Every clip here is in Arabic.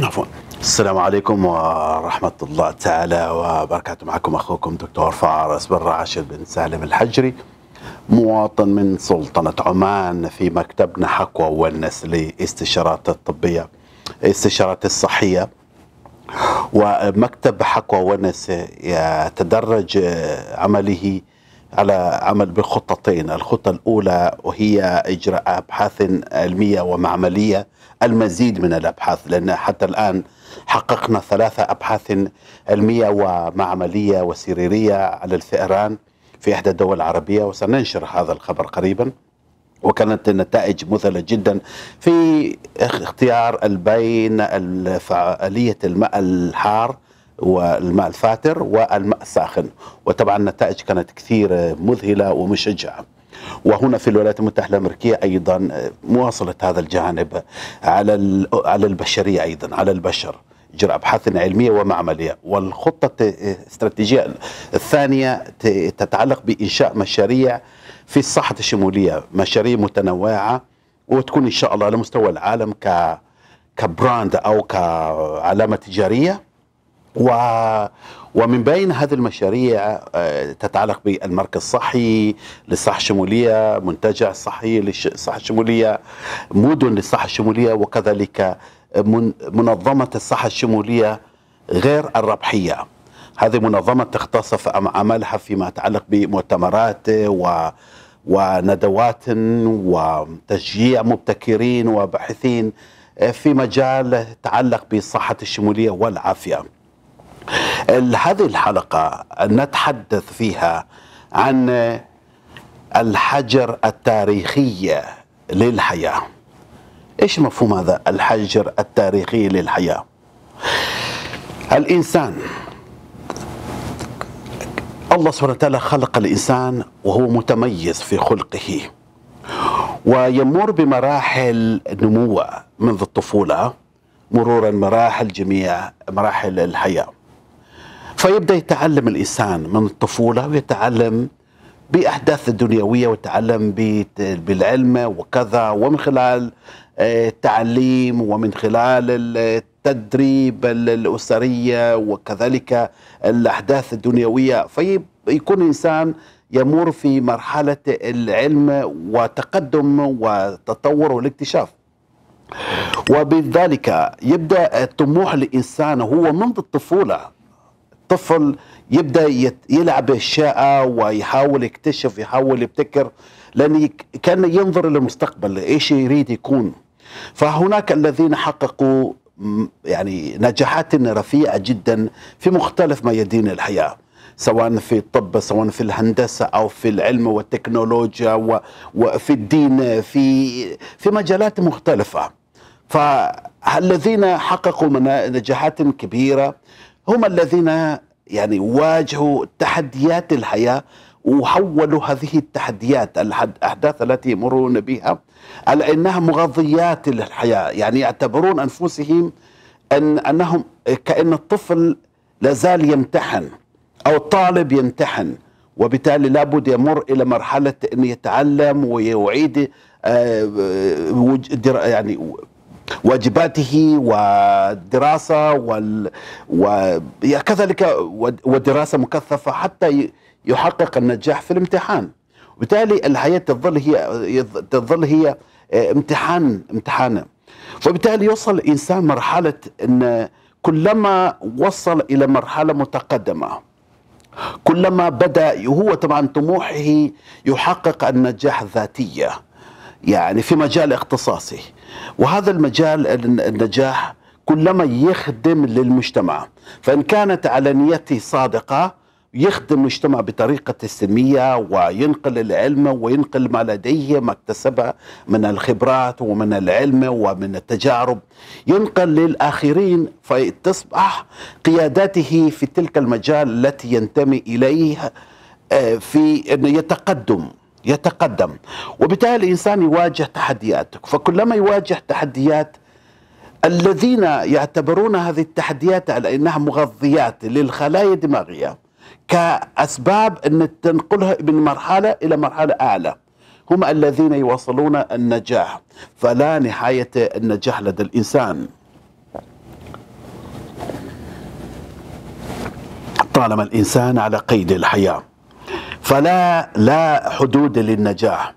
عفوا السلام عليكم ورحمة الله تعالى وبركاته معكم أخوكم دكتور فارس بن راشد بن سالم الحجري مواطن من سلطنة عمان في مكتبنا حقوى والنس للاستشارات الطبية الاستشارات الصحية ومكتب حقوى ونس يتدرج عمله على عمل بخطتين الخطة الأولى وهي إجراء أبحاث علمية ومعملية المزيد من الأبحاث لأن حتى الآن حققنا ثلاثة أبحاث علمية ومعملية وسريرية على الفئران في إحدى الدول العربية وسننشر هذا الخبر قريبا وكانت النتائج مثلة جدا في اختيار البين فعالية الماء الحار والماء الفاتر والماء الساخن وطبعا النتائج كانت كثير مذهلة ومشجعة وهنا في الولايات المتحده الامريكيه ايضا مواصله هذا الجانب على على البشريه ايضا على البشر اجراء ابحاث علميه ومعمليه والخطه الاستراتيجيه الثانيه تتعلق بانشاء مشاريع في الصحه الشموليه مشاريع متنوعه وتكون ان شاء الله على مستوى العالم ك كبراند او كعلامه تجاريه و ومن بين هذه المشاريع آه، تتعلق بالمركز الصحي للصحة الشمولية منتجع صحي للصحة الشمولية مدن للصحة الشمولية وكذلك منظمة الصحة الشمولية غير الربحية هذه منظمة تختص في عملها فيما يتعلق بمؤتمرات و وندوات وتشجيع مبتكرين وباحثين في مجال يتعلق بالصحة الشمولية والعافية هذه الحلقة نتحدث فيها عن الحجر التاريخية للحياة إيش مفهوم هذا الحجر التاريخي للحياة الإنسان الله سبحانه وتعالى خلق الإنسان وهو متميز في خلقه ويمر بمراحل نموه منذ الطفولة مرورا مراحل جميع مراحل الحياه فيبدأ يتعلم الإنسان من الطفولة ويتعلم بأحداث الدنيوية ويتعلم بالعلم وكذا ومن خلال آه، التعليم ومن خلال التدريب الأسرية وكذلك الأحداث الدنيوية فيكون الإنسان يمر في مرحلة العلم وتقدم وتطور والاكتشاف وبذلك يبدأ طموح الإنسان هو منذ الطفولة الطفل يبدا يلعب الشقه ويحاول يكتشف يحاول يبتكر لان كان ينظر للمستقبل ايش يريد يكون فهناك الذين حققوا يعني نجاحات رفيعه جدا في مختلف ميادين الحياه سواء في الطب سواء في الهندسه او في العلم والتكنولوجيا وفي الدين في في مجالات مختلفه فالذين حققوا نجاحات كبيره هم الذين يعني واجهوا تحديات الحياه وحولوا هذه التحديات الأحداث التي يمرون بها على أنها مغذيات للحياة يعني يعتبرون أنفسهم أن أنهم كأن الطفل لازال يمتحن أو الطالب يمتحن وبالتالي لابد يمر إلى مرحلة أن يتعلم ويعيد آه، يعني واجباته والدراسة وال... وكذلك ودراسة مكثفة حتى يحقق النجاح في الامتحان وبالتالي الحياة تظل هي تظل هي آه، امتحان امتحانا فبالتالي يوصل الإنسان مرحلة أن كلما وصل إلى مرحلة متقدمة كلما بدأ هو طبعا طموحه يحقق النجاح الذاتية يعني في مجال اختصاصي وهذا المجال النجاح كلما يخدم للمجتمع فإن كانت على نيتي صادقة يخدم المجتمع بطريقة سلمية وينقل العلم وينقل ما لديه ما اكتسبه من الخبرات ومن العلم ومن التجارب ينقل للآخرين فتصبح قيادته في تلك المجال التي ينتمي إليه آه، في أنه يتقدم يتقدم وبالتالي الإنسان يواجه تحديات فكلما يواجه تحديات الذين يعتبرون هذه التحديات على أنها مغذيات للخلايا الدماغية كأسباب أن تنقلها من مرحلة إلى مرحلة أعلى هم الذين يواصلون النجاح فلا نهاية النجاح لدى الإنسان طالما الإنسان على قيد الحياة فلا لا حدود للنجاح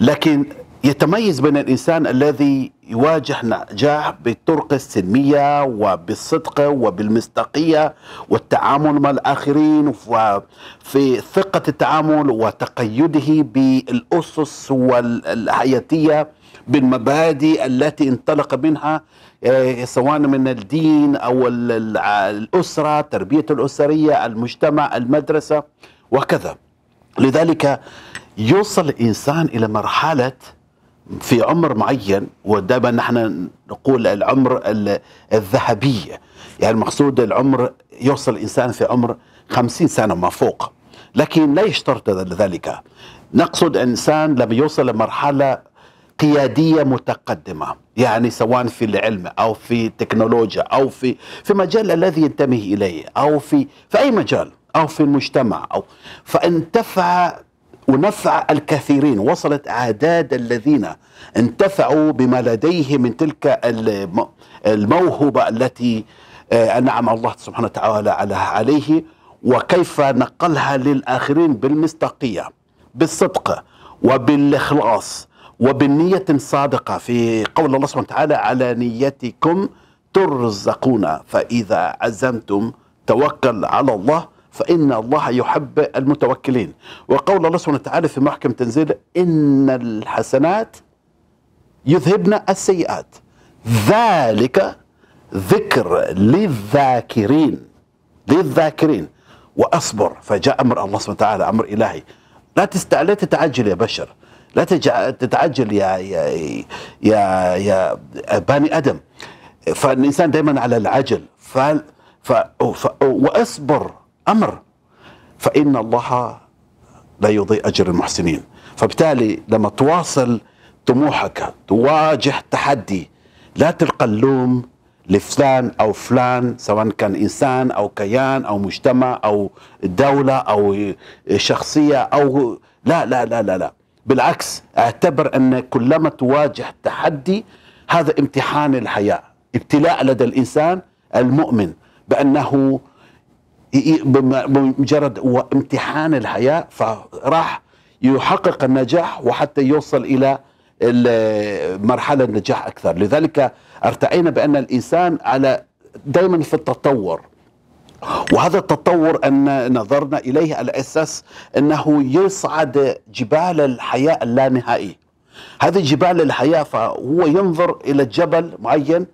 لكن يتميز بين الإنسان الذي يواجه نجاح بالطرق السلمية وبالصدق وبالمصداقية والتعامل مع الآخرين وفي ثقة التعامل وتقيده بالأسس والحياتية بالمبادئ التي انطلق منها آه، سواء من الدين أو الأسرة تربية الأسرية المجتمع المدرسة وكذا لذلك يوصل الإنسان إلى مرحلة في عمر معين ودائما نحن نقول العمر الذهبي يعني المقصود العمر يوصل الإنسان في عمر خمسين سنة ما فوق لكن لا يشترط ذلك نقصد إنسان لما يوصل لمرحلة قيادية متقدمة يعني سواء في العلم أو في التكنولوجيا أو في في مجال الذي ينتمي إليه أو في في أي مجال أو في المجتمع أو فانتفع ونفع الكثيرين وصلت أعداد الذين انتفعوا بما لديه من تلك الموهبة التي آه، أنعم الله سبحانه وتعالى على عليه وكيف نقلها للآخرين بالمصداقية بالصدق وبالإخلاص وبالنية صادقة في قول الله سبحانه وتعالى على نيتكم ترزقون فإذا عزمتم توكل على الله فإن الله يحب المتوكلين وقول الله سبحانه وتعالى في محكم تنزيل إن الحسنات يذهبن السيئات ذلك ذكر للذاكرين للذاكرين وأصبر فجاء أمر الله سبحانه وتعالى أمر إلهي لا تستعجل لا تتعجل يا بشر لا تتعجل يا يا يا يا بني ادم فالانسان دائما على العجل ف... واصبر امر فان الله لا يضيء اجر المحسنين فبالتالي لما تواصل طموحك تواجه تحدي لا تلقى اللوم لفلان او فلان سواء كان انسان او كيان او مجتمع او دوله او شخصيه او لا لا لا لا لا بالعكس اعتبر ان كلما تواجه تحدي هذا امتحان الحياه ابتلاء لدى الانسان المؤمن بانه بمجرد امتحان الحياة فراح يحقق النجاح وحتى يوصل إلى مرحلة نجاح أكثر لذلك ارتئينا بأن الإنسان على دائما في التطور وهذا التطور أن نظرنا إليه على أساس أنه يصعد جبال الحياة اللانهائي هذه جبال الحياة فهو ينظر إلى جبل معين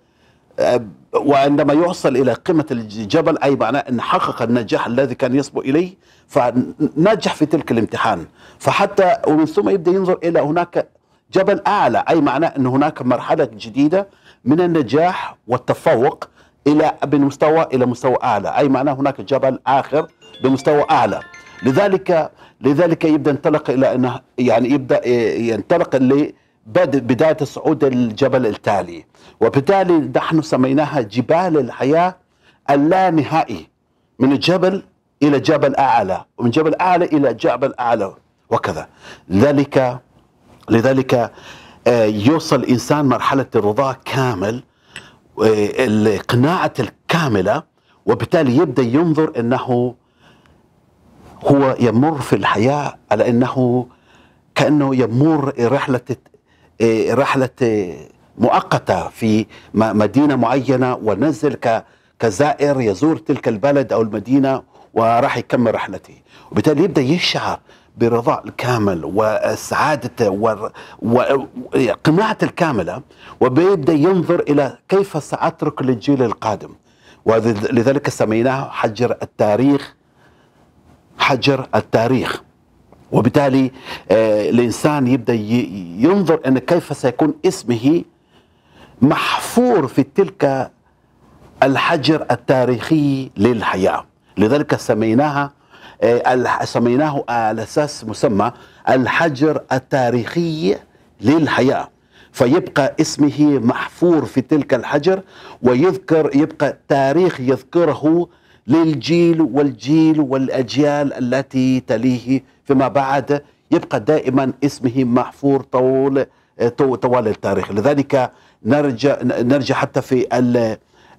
آه، وعندما يوصل الى قمه الجبل اي معناه ان حقق النجاح الذي كان يصبو اليه فنجح في تلك الامتحان فحتى ومن ثم يبدا ينظر الى هناك جبل اعلى اي معناه ان هناك مرحله جديده من النجاح والتفوق الى بمستوى الى مستوى اعلى اي معناه هناك جبل اخر بمستوى اعلى لذلك لذلك يبدا ينطلق الى انه يعني يبدا ينطلق بداية صعود الجبل التالي وبالتالي نحن سميناها جبال الحياة اللانهائي من الجبل إلى جبل أعلى ومن جبل أعلى إلى جبل أعلى وكذا ذلك لذلك آه، يوصل الإنسان مرحلة الرضا كامل آه، القناعة الكاملة وبالتالي يبدأ ينظر أنه هو يمر في الحياة على أنه كأنه يمر رحلة إيه، رحله إيه، مؤقته في مدينه معينه ونزل كزائر يزور تلك البلد او المدينه وراح يكمل رحلته وبالتالي يبدا يشعر برضاء الكامل وسعادته وقناعته يعني الكامله وبيبدا ينظر الى كيف ساترك للجيل القادم ولذلك سميناه حجر التاريخ حجر التاريخ وبالتالي آه، الإنسان يبدأ ينظر أن كيف سيكون اسمه محفور في تلك الحجر التاريخي للحياة لذلك سميناها آه، سميناه على أساس مسمى الحجر التاريخي للحياة فيبقى اسمه محفور في تلك الحجر ويذكر يبقى تاريخ يذكره للجيل والجيل والأجيال التي تليه فيما بعد يبقى دائما اسمه محفور طول آه، طوال التاريخ لذلك نرجع, نرجع حتى في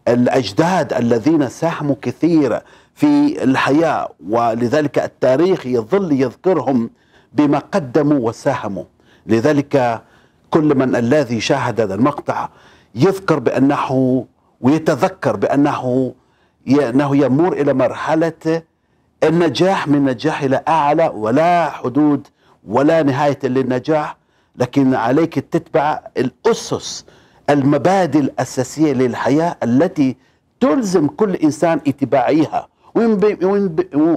الأجداد الذين ساهموا كثير في الحياة ولذلك التاريخ يظل يذكرهم بما قدموا وساهموا لذلك كل من الذي شاهد هذا المقطع يذكر بأنه ويتذكر بأنه أنه يمر إلى مرحلة النجاح من نجاح إلى أعلى ولا حدود ولا نهاية للنجاح لكن عليك تتبع الأسس المبادئ الأساسية للحياة التي تلزم كل إنسان اتباعها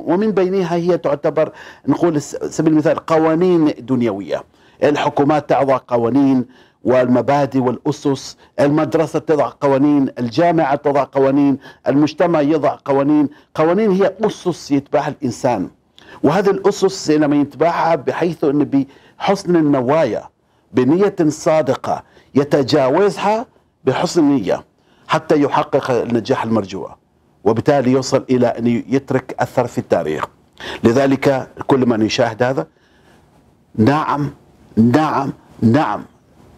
ومن بينها هي تعتبر نقول سبيل المثال قوانين دنيوية الحكومات تعضى قوانين والمبادئ والأسس المدرسة تضع قوانين الجامعة تضع قوانين المجتمع يضع قوانين قوانين هي أسس يتبعها الإنسان وهذه الأسس لما يتبعها بحيث أنه بحسن النوايا بنية صادقة يتجاوزها بحسن نية حتى يحقق النجاح المرجو وبالتالي يوصل إلى أن يترك أثر في التاريخ لذلك كل من يشاهد هذا نعم نعم نعم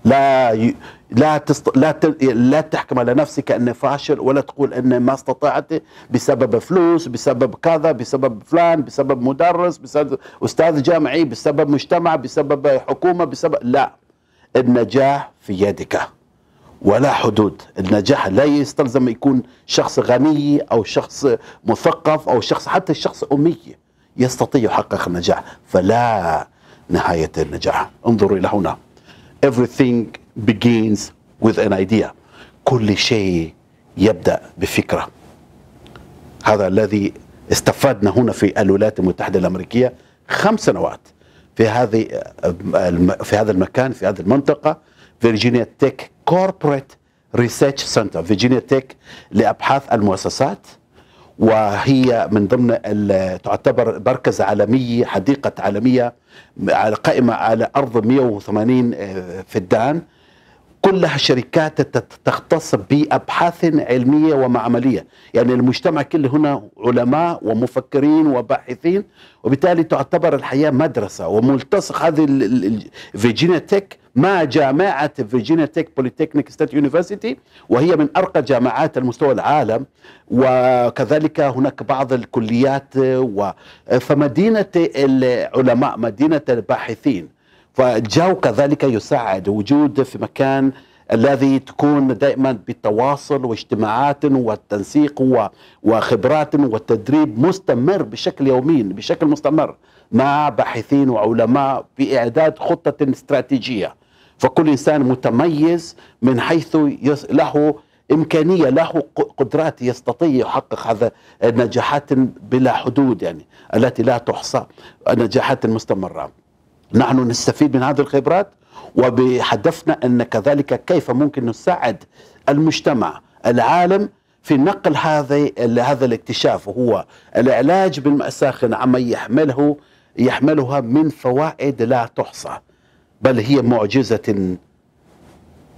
لا ي... لا تست... لا ت... لا تحكم على نفسك اني فاشل ولا تقول اني ما استطعت بسبب فلوس بسبب كذا بسبب فلان بسبب مدرس بسبب استاذ جامعي بسبب مجتمع بسبب حكومه بسبب لا النجاح في يدك ولا حدود النجاح لا يستلزم يكون شخص غني او شخص مثقف او شخص حتى شخص امي يستطيع يحقق النجاح فلا نهايه النجاح انظروا الى هنا everything begins with an idea كل شيء يبدأ بفكرة هذا الذي استفدنا هنا في الولايات المتحدة الأمريكية خمس سنوات في هذه في هذا المكان في هذه المنطقة فيرجينيا تيك كوربريت ريسيرش سنتر فيرجينيا تيك لأبحاث المؤسسات وهي من ضمن تعتبر مركز عالمي حديقة عالمية قائمة على أرض 180 آه، فدان كلها شركات تختص بأبحاث علمية ومعملية يعني المجتمع كله هنا علماء ومفكرين وباحثين وبالتالي تعتبر الحياة مدرسة وملتصق هذه فيجينيا تيك مع جامعة فيرجينيا تيك بوليتكنيك ستيت يونيفرسيتي وهي من أرقى جامعات المستوى العالم وكذلك هناك بعض الكليات و... فمدينة العلماء مدينة الباحثين فالجو كذلك يساعد وجود في مكان الذي تكون دائما بالتواصل واجتماعات والتنسيق وخبرات والتدريب مستمر بشكل يومي بشكل مستمر مع باحثين وعلماء بإعداد خطة استراتيجية فكل انسان متميز من حيث له امكانيه له قدرات يستطيع يحقق هذا نجاحات بلا حدود يعني التي لا تحصى نجاحات مستمره نحن نستفيد من هذه الخبرات وبهدفنا ان كذلك كيف ممكن نساعد المجتمع العالم في نقل هذا هذا الاكتشاف وهو العلاج بالماساخن عما يحمله يحملها من فوائد لا تحصى بل هي معجزة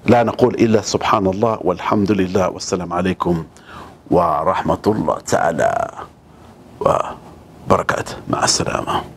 لا نقول إلا سبحان الله والحمد لله والسلام عليكم ورحمة الله تعالى وبركاته مع السلامة